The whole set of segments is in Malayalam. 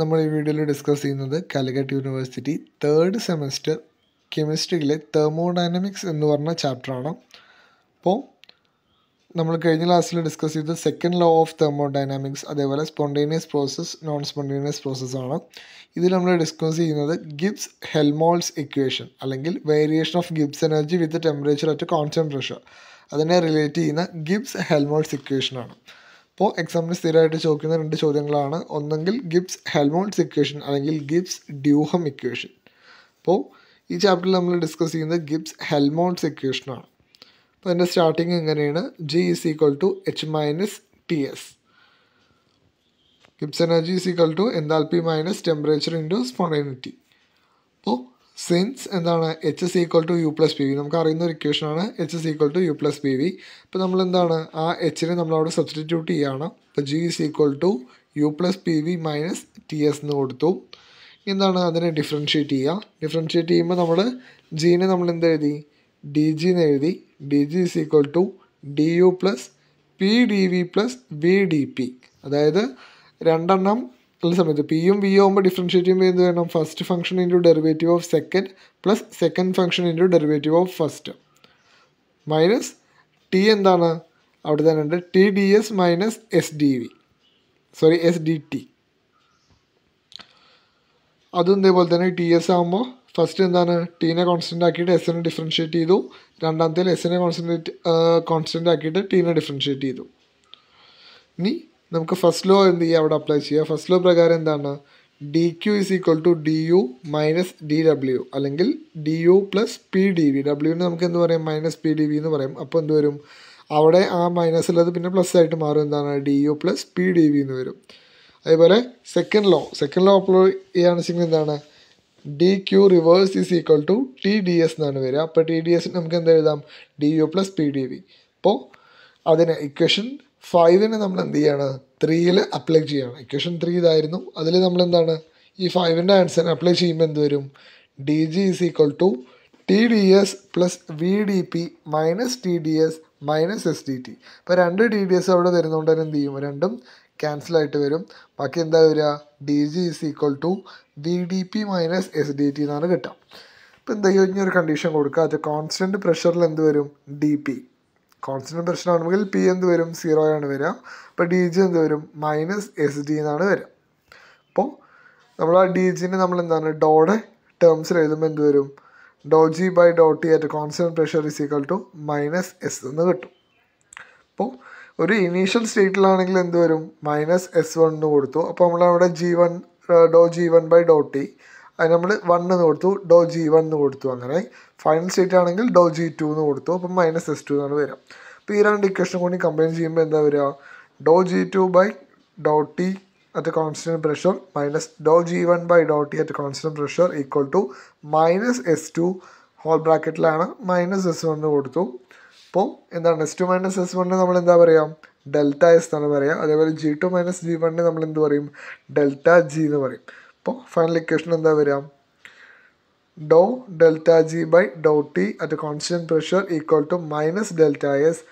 നമ്മൾ ഈ വീഡിയോയിൽ ഡിസ്കസ് ചെയ്യുന്നത് കാലിക്കറ്റ് യൂണിവേഴ്സിറ്റി തേർഡ് സെമസ്റ്റർ കെമിസ്ട്രിയിലെ തെർമോഡൈനമിക്സ് എന്ന് പറഞ്ഞ ചാപ്റ്ററാണ് അപ്പോൾ നമ്മൾ കഴിഞ്ഞ ക്ലാസ്സിൽ ഡിസ്കസ് ചെയ്ത സെക്കൻഡ് ലോ ഓഫ് തെർമോഡൈനാമിക്സ് അതേപോലെ സ്പോണ്ടേനിയസ് പ്രോസസ്സ് നോൺ സ്പോണ്ടേനിയസ് പ്രോസസ്സാണ് ഇതിൽ നമ്മൾ ഡിസ്കസ് ചെയ്യുന്നത് ഗിബ്സ് ഹെൽമോൾസ് ഇക്വേഷൻ അല്ലെങ്കിൽ variation of Gibbs energy with temperature at constant pressure അതിനെ റിലേറ്റ് ചെയ്യുന്ന ഗിബ്സ് ഹെൽമോൾസ് ഇക്വേഷനാണ് അപ്പോൾ എക്സാമിന് സ്ഥിരമായിട്ട് ചോദിക്കുന്ന രണ്ട് ചോദ്യങ്ങളാണ് ഒന്നെങ്കിൽ ഗിബ്സ് ഹെൽമോൾട്ട്സ് ഇക്വേഷൻ അല്ലെങ്കിൽ ഗിബ്സ് ഡ്യൂഹം ഇക്വേഷൻ അപ്പോൾ ഈ ചാപ്റ്ററിൽ നമ്മൾ ഡിസ്കസ് ചെയ്യുന്നത് ഗിബ്സ് ഹെൽമോൾട്ട്സ് ഇക്വേഷനാണ് അപ്പോൾ അതിൻ്റെ സ്റ്റാർട്ടിങ് എങ്ങനെയാണ് G is equal to H minus T S Gibbs energy is equal to enthalpy minus temperature induce ഫോണിറ്റി അപ്പോൾ സിൻസ് എന്താണ് H is equal to U plus P V നമുക്ക് അറിയുന്ന ഒരു equation H is equal to U plus P V അപ്പോൾ നമ്മൾ എന്താണ് ആ എച്ചിനെ നമ്മൾ അവിടെ സബ്സ്റ്റിറ്റ്യൂട്ട് ചെയ്യുകയാണ് അപ്പോൾ G is equal to U plus P V minus T S എന്ന് കൊടുത്തു എന്താണ് അതിനെ ഡിഫറൻഷ്യേറ്റ് ചെയ്യുക ഡിഫറൻഷ്യേറ്റ് ചെയ്യുമ്പോൾ നമ്മൾ ജീനെ നമ്മൾ എന്ത് എഴുതി ഡി ജി എന്ന് എഴുതി D G is equal to D U plus P D V plus V D P അതായത് രണ്ടെണ്ണം ഉള്ള സമയത്ത് യും വി ആകുമ്പോൾ ഡിഫറൻഷ്യേറ്റ് ചെയ്യുമ്പോൾ എന്ത് വേണം first function into derivative of second plus second function into derivative of first minus T എന്താണ് അവിടെ തന്നെ ഉണ്ട് T D S minus S D V sorry S D T അതും ഇതേപോലെ തന്നെ ടി എസ് ആകുമ്പോൾ ഫസ്റ്റ് എന്താണ് ടീനെ കോൺസ്റ്റൻ്റ് ആക്കിയിട്ട് എന്നെ ഡിഫറൻഷിയേറ്റ് ചെയ്തു രണ്ടാമത്തേൽ എന്നെ കോൺസെൻട്രേറ്റ് കോൺസ്റ്റൻ്റ് ആക്കിയിട്ട് ടീനെ ഡിഫറൻഷ്യേറ്റ് ചെയ്തു ഇനി നമുക്ക് ഫസ്റ്റ് ലോ എന്ത് ചെയ്യാം അവിടെ അപ്ലൈ ചെയ്യുക ഫസ്റ്റ് ലോ പ്രകാരം എന്താണ് D Q is equal to D U minus D W അല്ലെങ്കിൽ D U plus P D V ഡബ്ല്യുവിന് നമുക്ക് എന്ത് പറയാം മൈനസ് പി ഡി വി എന്ന് പറയും അപ്പോൾ എന്ത് വരും അവിടെ ആ മൈനസ് ഉള്ളത് പിന്നെ പ്ലസ് ആയിട്ട് മാറും എന്താണ് D U plus P D V എന്ന് വരും അതേപോലെ second law second law apply ചെയ്യുകയാണെന്നുവെച്ചെങ്കിൽ എന്താണ് D Q reverse is equal to T D S എന്നാണ് വരിക അപ്പോൾ ടി ഡി എസ് നമുക്ക് എന്ത് എഴുതാം D U plus P D V അപ്പോൾ അതിന് ഇക്വേഷൻ ഫൈവിന് നമ്മൾ എന്ത് ചെയ്യാണ് ത്രീയിൽ അപ്ലൈ ചെയ്യണം ഇക്വേഷൻ ത്രീ ഇതായിരുന്നു അതിൽ നമ്മൾ എന്താണ് ഈ ഫൈവിൻ്റെ ആൻസർ അപ്ലൈ ചെയ്യുമ്പോൾ എന്ത് വരും D G is equal to T D S plus V D P minus T D S minus S D T ഇപ്പോൾ രണ്ട് ഡി ഡി എസ് അവിടെ വരുന്നതുകൊണ്ട് തന്നെ എന്ത് ചെയ്യും രണ്ടും ക്യാൻസലായിട്ട് വരും ബാക്കി എന്താ വരിക D G is equal to V D P minus S D T എന്നാണ് കിട്ടുക ഇപ്പോൾ എന്താ ഒരു കണ്ടീഷൻ കൊടുക്കുക അത് കോൺസ്റ്റൻറ്റ് പ്രഷറിൽ എന്ത് വരും ഡി പി കോൺസ്റ്റൻറ്റ് പ്രശ്നമാണെങ്കിൽ പി എന്ത് വരും സീറോ ആണ് വരിക അപ്പോൾ ഡി ജി എന്ത് വരും മൈനസ് എസ് ഡി എന്നാണ് വരിക അപ്പോൾ നമ്മൾ ആ ഡി ജിനെ നമ്മൾ എന്താണ് ഡോടെ ടേംസിൽ എഴുതുമ്പോൾ എന്ത് വരും doh G by doh T at constant pressure is equal to minus S എന്ന് കിട്ടും അപ്പോൾ ഒരു ഇനീഷ്യൽ സ്റ്റേറ്റിലാണെങ്കിൽ എന്ത് വരും മൈനസ് എസ് വൺ എന്ന് കൊടുത്തു അപ്പോൾ നമ്മൾ അവിടെ G one doh G one by doh T അത് നമ്മൾ വൺ എന്ന് കൊടുത്തു ഡോ ജി വൺ എന്ന് കൊടുത്തു അങ്ങനെ ഫൈനൽ സ്റ്റേറ്റ് ആണെങ്കിൽ ഡോ ജി ടു എന്ന് കൊടുത്തു അപ്പം മൈനസ് എസ് ടു എന്നാണ് വരിക അപ്പോൾ ഈ രണ്ട് ഇക്വേഷൻ കൂടി കമ്പയിൻ ചെയ്യുമ്പോൾ എന്താ വരിക doh G two by doh T at constant pressure minus doh G one by doh T at constant pressure equal to minus S two whole ബ്രാക്കറ്റിലാണ് മൈനസ് എസ് വൺ കൊടുത്തു അപ്പോൾ എന്താണ് എസ് ടു മൈനസ് എസ് വണ്ണിന് നമ്മൾ എന്താ പറയുക ഡെൽറ്റ എസ് എന്നാണ് പറയുക അതേപോലെ ജി ടു മൈനസ് ജി വണ്ണിന് നമ്മൾ എന്ത് പറയും ഡെൽറ്റ ജി എന്ന് പറയും അപ്പോൾ ഫൈനൽ ഇക്വേഷൻ എന്താ വരിക doh delta G by doh T at constant pressure equal to minus delta S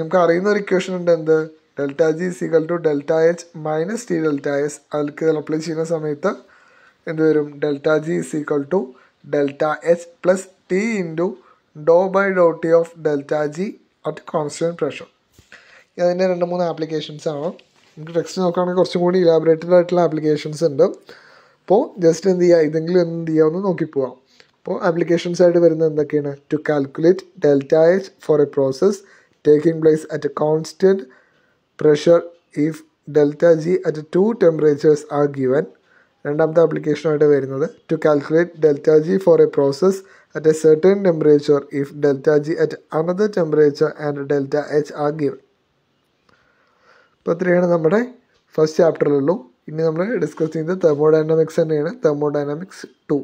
നമുക്ക് അറിയുന്ന ഒരു ഇക്വേഷൻ ഉണ്ട് എന്ത് delta G equal to delta H minus T delta S അതിൽക്ക് ഇത് അപ്ലൈ ചെയ്യുന്ന സമയത്ത് എന്ത് വരും delta G is equal to delta H plus T into doh by doh T of delta G at constant pressure ഇതിൻ്റെ രണ്ട് മൂന്ന് ആപ്ലിക്കേഷൻസ് ആണ് നമുക്ക് ടെക്സ്റ്റ് നോക്കുകയാണെങ്കിൽ കുറച്ചും കൂടി ഇലാബറേറ്റഡ് ആയിട്ടുള്ള ആപ്ലിക്കേഷൻസ് ഉണ്ട് അപ്പോൾ ജസ്റ്റ് എന്ത് ചെയ്യുക ഇതെങ്കിലും എന്ത് ചെയ്യുക നോക്കി നോക്കിപ്പോവാം അപ്പോൾ ആപ്ലിക്കേഷൻസ് ആയിട്ട് വരുന്നത് എന്തൊക്കെയാണ് to calculate delta H for a process taking place at a constant pressure if delta G at two temperatures are given രണ്ടാമത്തെ ആപ്ലിക്കേഷനായിട്ട് വരുന്നത് to calculate delta G for a process at a certain temperature if delta G at another temperature and delta H are given അപ്പോൾ ഇത്രയാണ് നമ്മുടെ ഫസ്റ്റ് ചാപ്റ്ററിലുള്ളൂ ഇനി നമ്മൾ ഡിസ്കസ് ചെയ്യുന്നത് തെർമോഡൈനാമിക്സ് തന്നെയാണ് തെർമോഡൈനാമിക്സ് ടു